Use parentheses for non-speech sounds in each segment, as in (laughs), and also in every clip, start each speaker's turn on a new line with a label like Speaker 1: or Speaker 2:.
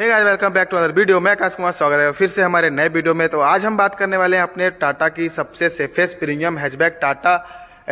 Speaker 1: hey guys welcome back to other video मैं काश कुमार स्वागत है फिर से हमारे नए वीडियो में तो आज हम बात करने वाले हैं अपने टाटा की सबसे safest premium hatchback Tata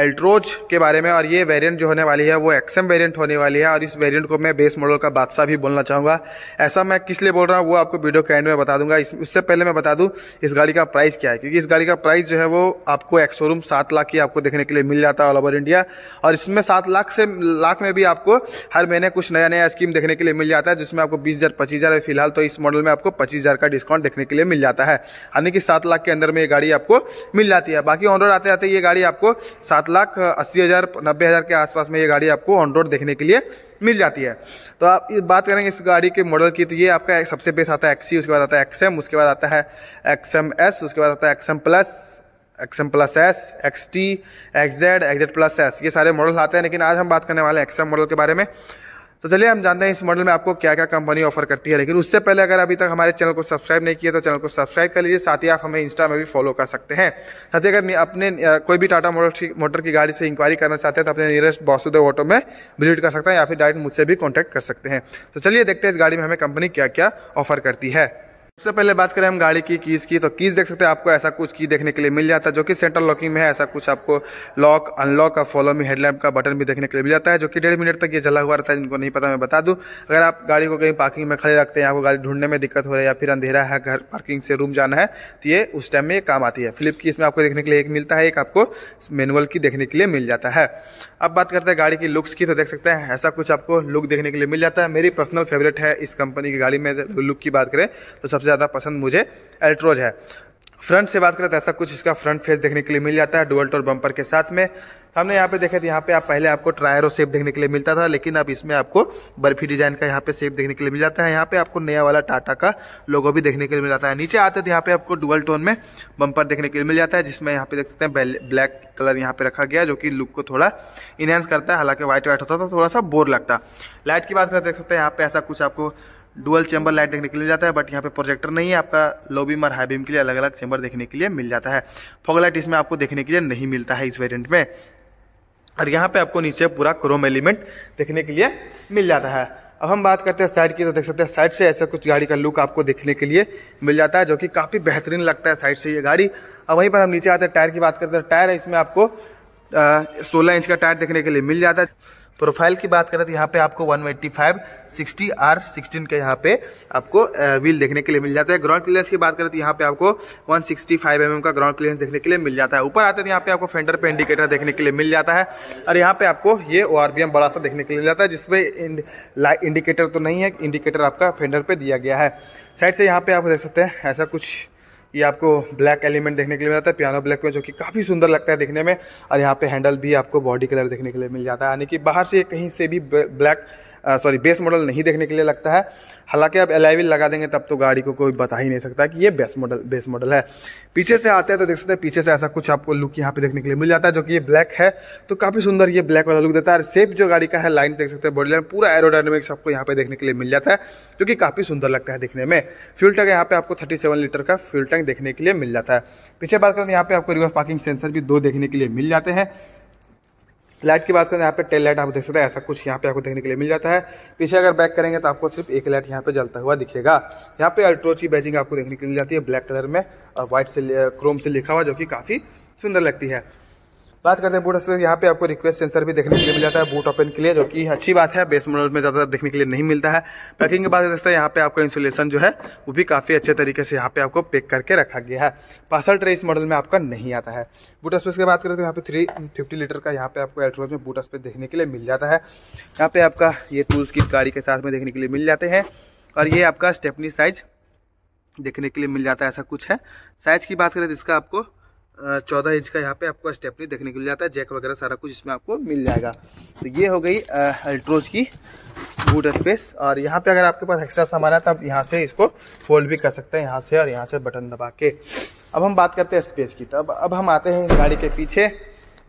Speaker 1: Altroz के बारे में और ये वेरिएंट जो होने वाली है वो एक्सएम वेरिएंट होने वाली है और इस वेरिएंट को मैं बेस मॉडल का बादशाह भी बोलना चाहूँगा ऐसा मैं किस लिए बोल रहा हूँ वो आपको वीडियो के एंड में बता दूंगा इस पहले मैं बता दूँ इस गाड़ी का प्राइस क्या है क्योंकि इस गाड़ी का प्राइस जो है वो आपको एक शोरूम सात लाख की आपको देखने के लिए मिल जाता है ऑल ओवर इंडिया और इसमें सात लाख से लाख में भी आपको हर महीने कुछ नया नया स्कीम देखने के लिए मिल जाता है जिसमें आपको बीस हज़ार पच्चीस हज़ार फिलहाल तो इस मॉडल में आपको पच्चीस हज़ार का डिस्काउंट देखने के लिए मिल जाता है यानी कि सात लाख के अंदर में ये गाड़ी आपको मिल जाती है बाकी ऑनरोड आते आते ये गाड़ी आपको सात सात लाख अस्सी हज़ार नब्बे हज़ार के आसपास में ये गाड़ी आपको ऑन रोड देखने के लिए मिल जाती है तो आप बात करेंगे इस गाड़ी के मॉडल की तो ये आपका सबसे बेस आता है एक्सी उसके बाद आता है एक्सएम उसके बाद आता है एक्सएम एस उसके बाद आता है XM plus XM plus S X T XZ XZ plus S ये सारे मॉडल आते हैं लेकिन आज हम बात करने वाले हैं एक्सएम मॉडल के बारे में तो चलिए हम जानते हैं इस मॉडल में आपको क्या क्या कंपनी ऑफर करती है लेकिन उससे पहले अगर अभी तक हमारे चैनल को सब्सक्राइब नहीं किया तो चैनल को सब्सक्राइब कर लीजिए साथ ही आप हमें इंस्टा में भी फॉलो कर सकते हैं साथ ही अगर अपने कोई भी टाटा मोटर की मोटर की गाड़ी से इंक्वायरी करना चाहते हैं तो अपने नियरेस्ट वासुदेव ऑटो में विजिट कर सकते हैं या फिर डायरेक्ट मुझसे भी कॉन्टैक्ट कर सकते हैं तो चलिए देखते हैं इस गाड़ी में हमें कंपनी क्या क्या ऑफर करती है सबसे पहले बात करें हम गाड़ी की कीज़ की तो कीज़ देख सकते हैं आपको ऐसा कुछ की देखने के लिए मिल जाता है जो कि सेंट्रल लॉकिंग में है ऐसा कुछ आपको लॉक अनलॉक और फॉलो मी हेडलैम्प का बटन भी देखने के लिए मिल जाता है जो कि डेढ़ मिनट तक ये जला हुआ रहता है जिनको नहीं पता मैं बता दूँ अगर आप गाड़ी को कहीं पार्किंग में खड़े रखते हैं आपको गाड़ी ढूंढने में दिक्कत हो रही है या फिर अंधेरा है घर पार्किंग से रूम जाना है तो ये उस टाइम में काम आती है फ्लिप की इसमें आपको देखने के लिए एक मिलता है एक आपको मैनुअल की देखने के लिए मिल जाता है अब बात करते हैं गाड़ी की लुक्स की तो देख सकते हैं ऐसा कुछ आपको लुक देखने के लिए मिल जाता है मेरी पर्सनल फेवरेट है इस कंपनी की गाड़ी में लुक की बात करें तो सबसे ज़्यादा पसंद मुझे एल्ट्रोज है फ्रंट से बात करें तो ऐसा कुछ इसका फ्रंट फेस देखने के लिए मिल जाता है डुअल टोर बम्पर के साथ में हमने यहाँ पे देखा था यहाँ पे आप पहले आपको ट्रायरो सेप देखने के लिए मिलता था लेकिन अब इसमें आपको बर्फी डिजाइन का यहाँ पे सेप देखने के लिए मिल जाता है यहाँ पे आपको नया वाला टाटा का लोगो भी देखने के लिए मिल जाता है नीचे आते थे तो यहाँ पे आपको डुअल टोन में बम्पर देखने के लिए मिल जाता है जिसमें यहाँ पे देख सकते हैं ब्लैक कलर यहाँ पे रखा गया जो कि लुक को थोड़ा इनहेंस करता है हालांकि व्हाइट व्हाइट होता था थोड़ा सा बोर लगता लाइट की बात करें तो देख सकते हैं यहाँ पे ऐसा कुछ आपको डुअल चैम्बर लाइट देखने के लिए मिल जाता है बट यहाँ पे प्रोजेक्टर नहीं है आपका लो बीम और हाई बीम के लिए अलग अलग चैम्बर देखने के लिए मिल जाता है फोगलाइट लाइट इसमें आपको देखने के लिए नहीं मिलता है इस वेरियंट में और यहाँ पे आपको नीचे पूरा क्रोम एलिमेंट देखने के लिए मिल जाता है अब हम बात करते हैं साइड की तो देख सकते हैं साइड से ऐसा कुछ गाड़ी का लुक आपको देखने के लिए मिल जाता है जो कि काफ़ी बेहतरीन लगता है साइड से ये गाड़ी अब वहीं पर हम नीचे आते हैं टायर की बात करते हैं टायर है इसमें आपको सोलह इंच का टायर देखने के लिए मिल जाता है प्रोफाइल की बात करें तो यहाँ पे आपको 185, 60 आर 16 का यहाँ पे आपको व्हील देखने के लिए मिल जाता है ग्राउंड क्लियरेंस की बात करें तो यहाँ पे आपको 165 सिक्सटी mm का ग्राउंड क्लियरेंस देखने के लिए मिल जाता है ऊपर आते हैं तो यहाँ पे आपको फेंडर पे इंडिकेटर देखने के लिए मिल जाता है और यहाँ पे आपको ये ओ बड़ा सा देखने के लिए मिल जाता है जिसमें इंडिकेटर तो नहीं है इंडिकेटर आपका फेंडर पर दिया गया है साइड से यहाँ पे आप देख सकते हैं ऐसा कुछ ये आपको ब्लैक एलिमेंट देखने के लिए मिलता है पियानो ब्लैक में जो कि काफ़ी सुंदर लगता है देखने में और यहाँ पे हैंडल भी आपको बॉडी कलर देखने के लिए मिल जाता है यानी कि बाहर से कहीं से भी ब्लैक सॉरी बेस मॉडल नहीं देखने के लिए लगता है हालांकि आप एल लगा देंगे तब तो गाड़ी को कोई बता ही नहीं सकता कि ये बेस मॉडल बेस मॉडल है पीछे से आते हैं तो देख सकते हैं पीछे से ऐसा कुछ आपको लुक यहाँ पे देखने के लिए मिल जाता है जो कि ये ब्लैक है तो काफ़ी सुंदर ये ब्लैक वाला लुक देता है सेप जो गाड़ी का है लाइन देख सकते हैं बॉडी लाइन पूरा एरोडाइनमिक्स आपको यहाँ पे देखने के लिए मिल जाता है जो कि काफ़ी सुंदर लगता है देखने में फ्यूल टैंक यहाँ पे आपको थर्टी लीटर का फ्यूल टैंक देखने के लिए मिल जाता है पीछे बात करें यहाँ पे आपको रिवर्स पार्किंग सेंसर भी दो देखने के लिए मिल जाते हैं लाइट की बात करें यहाँ पे टेल लाइट आप देख सकते हैं ऐसा कुछ यहाँ पे आपको देखने के लिए मिल जाता है पीछे अगर बैक करेंगे तो आपको सिर्फ एक लाइट यहाँ पे जलता हुआ दिखेगा यहाँ पे अल्ट्रोच की बैजिंग आपको देखने के लिए मिल जाती है ब्लैक कलर में और व्हाइट से क्रोम से लिखा हुआ जो कि काफ़ी सुंदर लगती है बात करते हैं बूट स्पेस यहाँ पे आपको रिक्वेस्ट सेंसर भी देखने के लिए मिल जाता है बूट ओपन के लिए जो कि अच्छी बात है बेस मॉडल में ज़्यादा देखने के लिए नहीं मिलता है पैकिंग के बाद देखते हैं यहाँ पे आपका इंसुलेशन जो है वो भी काफ़ी अच्छे तरीके से यहाँ पे आपको पैक करके रखा गया है पार्सल ट्रे इस मॉडल में आपका नहीं आता है बूट स्पेस की बात करें तो यहाँ पे थ्री फिफ्टी लीटर का यहाँ पे आपको एल्ट्रोज में बूट स्पेस देखने के लिए मिल जाता है यहाँ पर आपका ये टूल्स की गाड़ी के साथ में देखने के लिए मिल जाते हैं और ये आपका स्टेपनी साइज देखने के लिए मिल जाता है ऐसा कुछ है साइज की बात करें तो इसका आपको चौदह इंच का यहाँ पे आपको स्टेपनी देखने को मिल जाता है जैक वगैरह सारा कुछ इसमें आपको मिल जाएगा तो ये हो गई अल्ट्रोज की बूट स्पेस और यहाँ पे अगर आपके पास एक्स्ट्रा सामान है तो आप यहाँ से इसको फोल्ड भी कर सकते हैं यहाँ से और यहाँ से बटन दबा के अब हम बात करते हैं स्पेस की तो अब अब हम आते हैं गाड़ी के पीछे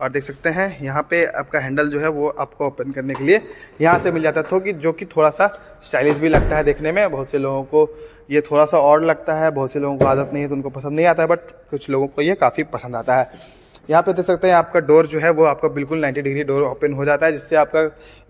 Speaker 1: और देख सकते हैं यहाँ पे आपका हैंडल जो है वो आपको ओपन करने के लिए यहाँ से मिल जाता था कि जो कि थोड़ा सा स्टाइलिश भी लगता है देखने में बहुत से लोगों को ये थोड़ा सा और लगता है बहुत से लोगों को आदत नहीं है तो उनको पसंद नहीं आता है बट कुछ लोगों को ये काफ़ी पसंद आता है यहाँ पे देख सकते हैं आपका डोर जो है वो आपका बिल्कुल 90 डिग्री डोर ओपन हो जाता है जिससे आपका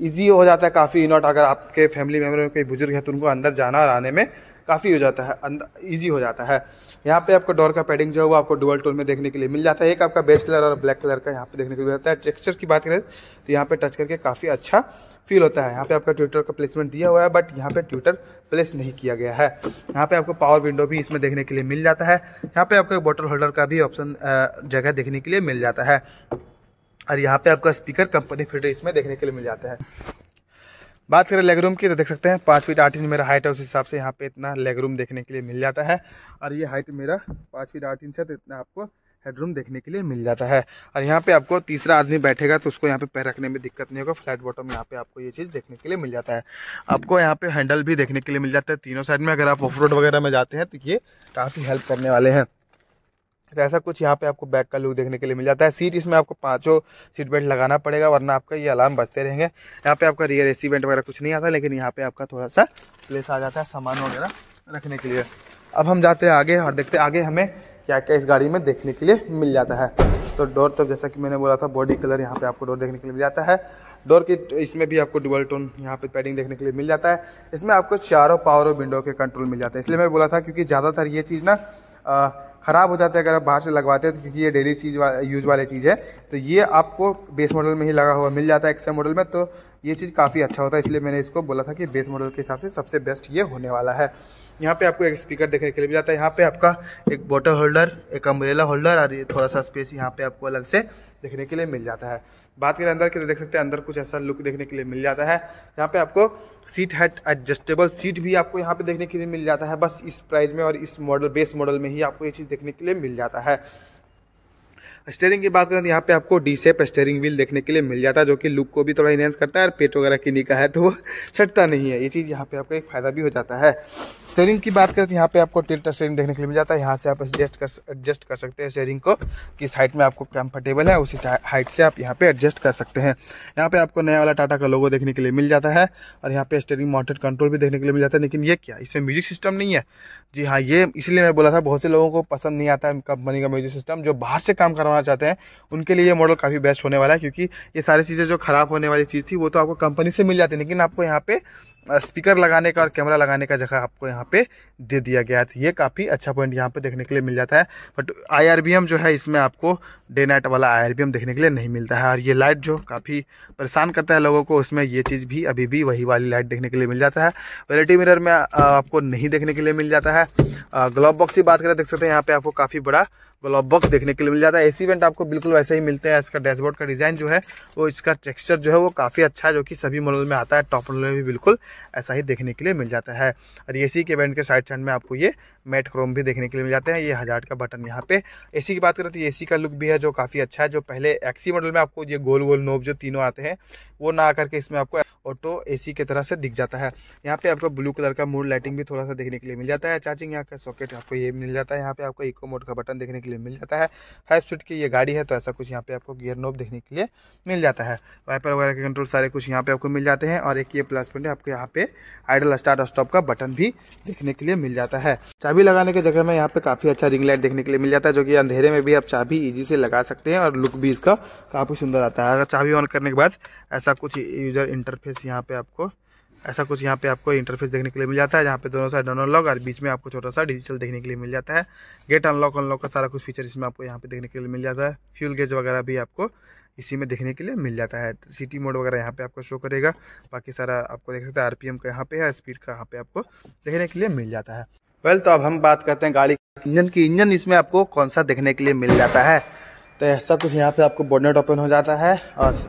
Speaker 1: इजी हो जाता है काफ़ी नॉट अगर आपके फैमिली मेम्बर में कोई बुजुर्ग है तो उनको अंदर जाना और आने में काफ़ी हो जाता है ईजी हो जाता है यहाँ पे आपका डोर का पैडिंग जो है वो आपको डुअल टोन में देखने के लिए मिल जाता है एक आपका बेज कलर और ब्लैक कलर का यहाँ पे देखने के लिए मिल जाता है टेक्सचर की बात करें तो यहाँ पे टच करके काफ़ी अच्छा फील होता है यहाँ पे आपका ट्विटर का प्लेसमेंट दिया हुआ है बट यहाँ पे ट्विटर प्लेस नहीं किया गया है यहाँ पे आपको पावर विंडो भी इसमें देखने के लिए मिल जाता है यहाँ पे आपको बॉटल होल्डर का भी ऑप्शन जगह देखने के लिए मिल जाता है और यहाँ पे आपका स्पीकर कंपनी फिल्टर इसमें देखने के लिए मिल जाता है बात करें लेग रूम की तो देख सकते हैं पाँच फीट आठ इंच मेरा हाइट है उस हिसाब से यहाँ पे इतना लेग रूम देखने के लिए मिल जाता है और ये हाइट मेरा पाँच फीट आठ इंच है तो इतना आपको हेडरूम देखने के लिए मिल जाता है और यहाँ पे आपको तीसरा आदमी बैठेगा तो उसको यहाँ पे पैर रखने में दिक्कत नहीं होगा फ्लैट बॉटम यहाँ पे आपको ये चीज़ देखने के लिए मिल जाता है आपको यहाँ पे हैंडल भी देखने के लिए मिल जाता है तीनों साइड में अगर आप ऑफ रोड वगैरह में जाते हैं तो ये काफ़ी हेल्प करने वाले हैं तो ऐसा कुछ यहाँ पे आपको बैक का लुक देखने के लिए मिल जाता है सीट इसमें आपको पाँचों सीट बेल्ट लगाना पड़ेगा वरना आपका ये अलार्म बजते रहेंगे यहाँ पे आपका रियर एसी वेंट वगैरह कुछ नहीं आता लेकिन यहाँ पे आपका थोड़ा सा प्लेस आ जाता है सामान वगैरह रखने के लिए अब हम जाते हैं आगे और देखते हैं आगे हमें क्या क्या इस गाड़ी में देखने के लिए मिल जाता है तो डोर तो जैसा कि मैंने बोला था बॉडी कलर यहाँ पे आपको डोर देखने के लिए मिल जाता है डोर की इसमें भी आपको डुबल टोन यहाँ पे पैडिंग देखने के लिए मिल जाता है इसमें आपको चारों पावर विंडो के कंट्रोल मिल जाते हैं इसलिए मैं बोला था क्योंकि ज़्यादातर ये चीज़ ना ख़राब हो जाते हैं अगर आप बाहर से लगवाते हैं तो क्योंकि ये डेली चीज़ वा, यूज़ वाली चीज़ है तो ये आपको बेस मॉडल में ही लगा हुआ मिल जाता है एक्सएम मॉडल में तो ये चीज़ काफ़ी अच्छा होता है इसलिए मैंने इसको बोला था कि बेस मॉडल के हिसाब से सबसे बेस्ट ये होने वाला है यहाँ पे आपको एक स्पीकर देखने के लिए मिल जाता है यहाँ पे आपका एक बॉटल होल्डर एक अम्ब्रेला होल्डर और थोड़ा सा स्पेस यहाँ पे आपको अलग से देखने के लिए मिल जाता है बात करें अंदर के तो देख सकते हैं अंदर कुछ ऐसा लुक देखने के लिए मिल जाता है यहाँ पे आपको सीट हेट एडजस्टेबल सीट भी आपको यहाँ पे देखने के लिए मिल जाता है बस इस प्राइस में और इस मॉडल बेस मॉडल में ही आपको ये चीज़ देखने के लिए मिल जाता है स्टेयरिंग की बात करें तो यहाँ पे आपको डी सेप स्टेयरिंग व्हील देखने के लिए मिल जाता है जो कि लुक को भी थोड़ा इनहेंस करता है और पेट वगैरह की निका है तो वो (laughs) छटता नहीं है ये चीज़ यहाँ पे आपका एक फायदा भी हो जाता है स्टेयरिंग की बात करें तो यहाँ पे आपको टिल्ट स्टेयरिंग देखने के लिए मिल जाता है यहाँ से आप एडजस्ट कर एडजस्ट कर सकते हैं स्टेयरिंग को किस हाइट में आपको कंफर्टेबल है उसी हाइट से आप यहाँ पे एडजस्ट कर सकते हैं यहाँ पे आपको नया वाला टाटा का लोगो देखने के लिए मिल जाता है और यहाँ पे स्टेयरिंग माउंटेड कंट्रोल भी देखने के लिए मिल जाता है लेकिन ये क्या इसमें म्यूजिक सिस्टम नहीं है जी हाँ ये इसलिए मैं बोला था बहुत से लोगों को पसंद नहीं आता है कंपनी का म्यूजिक सिस्टम जो बाहर से काम करवा होना चाहते हैं उनके लिए ये मॉडल काफ़ी बेस्ट होने वाला है क्योंकि ये सारी चीज़ें जो खराब होने वाली चीज़ थी वो तो आपको कंपनी से मिल जाती है लेकिन आपको यहाँ पे स्पीकर लगाने का और कैमरा लगाने का जगह आपको यहाँ पे दे दिया गया है तो ये काफ़ी अच्छा पॉइंट यहाँ पे देखने के लिए मिल जाता है बट आईआरबीएम जो है इसमें आपको डे नाइट वाला आईआरबीएम देखने के लिए नहीं मिलता है और ये लाइट जो काफ़ी परेशान करता है लोगों को उसमें ये चीज़ भी अभी भी वही वाली लाइट देखने के लिए मिल जाता है वेरेटी मिररर में आपको नहीं देखने के लिए मिल जाता है ग्लोब बॉक्स की बात करें देख सकते हैं यहाँ पर आपको काफ़ी बड़ा ग्लोब बॉक्स देखने के लिए मिल जाता है एसी वेंट आपको बिल्कुल वैसे ही मिलते हैं इसका डैशबोर्ड का डिज़ाइन जो है वो इसका टेक्स्चर जो है वो काफ़ी अच्छा है जो कि सभी मॉडल में आता है टॉप मॉडल में भी बिल्कुल ऐसा ही देखने के लिए मिल जाता है और ए के बैंड के साइड साइड में आपको ये मेट क्रोम भी देखने के लिए मिल जाते हैं ये हजार का बटन यहाँ पे ए की बात करें तो ए का लुक भी है जो काफ़ी अच्छा है जो पहले एक्सी मॉडल में आपको ये गोल गोल नोब जो तीनों आते हैं वो ना आकर के इसमें आपको ऑटो एसी की तरह से दिख जाता है यहाँ पे आपको ब्लू कलर का मूड लाइटिंग भी थोड़ा सा देखने के लिए मिल जाता है चार्जिंग यहाँ का सॉकेट आपको ये मिल जाता है यहाँ पे आपको इको मोड का बटन देखने के लिए मिल जाता है फाइव स्पीड की ये गाड़ी है तो ऐसा कुछ यहाँ पे आपको गियर नोब देखने के लिए मिल जाता है वाइपर वगैरह के कंट्रोल सारे कुछ यहाँ पे आपको मिल जाते हैं और एक ये प्लस पॉइंट आपको यहाँ पे आइडल स्टार्ट और स्टॉप का बटन भी देखने के लिए मिल जाता है चाबी लगाने की जगह में यहाँ पे काफ़ी अच्छा रिंग लाइट देखने के लिए मिल जाता है जो कि अंधेरे में भी आप चाबी ईजी से लगा सकते हैं और लुक भी इसका काफ़ी सुंदर आता है अगर चाबी ऑन करने के बाद ऐसा कुछ यूज़र इंटरफेस यहाँ पे आपको ऐसा कुछ यहाँ पे आपको इंटरफेस देखने के लिए मिल जाता है जहाँ पे दोनों साइड अनलॉक और बीच में आपको छोटा सा डिजिटल देखने के लिए मिल जाता है गेट अनलॉक अनलॉक का सारा कुछ फीचर इसमें आपको यहाँ पे देखने के लिए मिल जाता है फ्यूल गेज वगैरह भी आपको इसी में देखने के लिए मिल जाता है सिटी मोड वगैरह यहाँ पे आपको शो करेगा बाकी सारा आपको देख सकते हैं एम का यहाँ पे है स्पीड का यहाँ पे आपको देखने के लिए मिल जाता है वेल तो अब हम बात करते हैं गाड़ी इंजन की इंजन इसमें आपको कौन सा देखने के लिए मिल जाता है तो ऐसा कुछ यहाँ पे आपको बोनेट ओपन हो जाता है और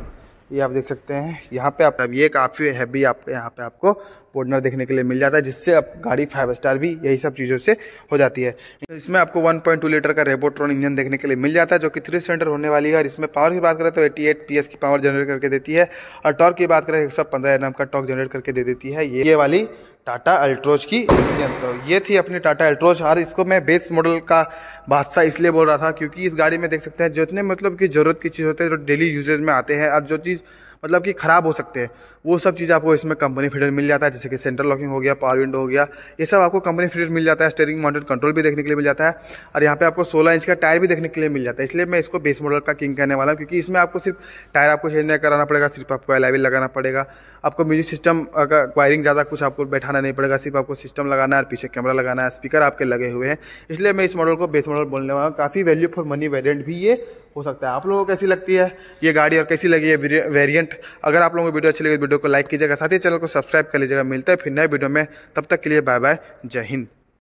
Speaker 1: ये आप देख सकते हैं यहाँ पे आप अब ये काफ़ी हैवी आप यहाँ पे आपको पोर्टनर देखने के लिए मिल जाता है जिससे आप गाड़ी फाइव स्टार भी यही सब चीज़ों से हो जाती है इसमें आपको 1.2 लीटर का रेबोट्रॉन इंजन देखने के लिए मिल जाता है जो कि थ्री सिलेंडर होने वाली है और इसमें पावर की बात करें तो 88 पीएस की पावर जनरेट करके देती है और टॉर्क की बात करें एक सौ का टॉर्क जनरेट करके दे देती है ये, ये वाली टाटा अल्ट्रोज की इंजन तो ये थी अपनी टाटा अल्ट्रोज और इसको मैं बेस मॉडल का बादशाह इसलिए बोल रहा था क्योंकि इस गाड़ी में देख सकते हैं जितने मतलब की ज़रूरत की चीज़ होते हैं जो डेली यूजेज में आते हैं और जो चीज़ मतलब कि ख़राब हो सकते हैं वो सब चीज़ आपको इसमें कंपनी फिटेड मिल जाता है जैसे कि सेंटर लॉकिंग हो गया पावर विंडो हो गया ये सब आपको कंपनी फिटेड मिल जाता है स्टेयरिंग माउंटेड कंट्रोल भी देखने के लिए मिल जाता है और यहाँ पे आपको 16 इंच का टायर भी देखने के लिए मिल जाता है इसलिए मैं इसको बेस मॉडल का किंग कहने वाला हूँ क्योंकि इसमें आपको सिर्फ टायर आपको चेंज नहीं कराना पड़ेगा सिर्फ आपको एलाइविल लगाना पड़ेगा आपको म्यूजिक सिस्टम का वायरिंग ज़्यादा कुछ आपको बैठाना नहीं पड़ेगा सिर्फ आपको सिस्टम लगाना है और पीछे कैमरा लगाना है स्पीकर आपके लगे हुए हैं इसलिए मैं इस मॉडल को बेस मॉडल बोलने वाला हूँ काफ़ी वैल्यू फॉर मनी वेरियंट भी ये हो सकता है आप लोगों को कैसी लगती है ये गाड़ी और कैसी लगी है वेरियंट अगर आप लोगों को वीडियो अच्छी लगी तो वीडियो को लाइक कीजिएगा साथ ही चैनल को सब्सक्राइब कर लीजिएगा मिलता है फिर नए वीडियो में तब तक के लिए बाय बाय जय हिंद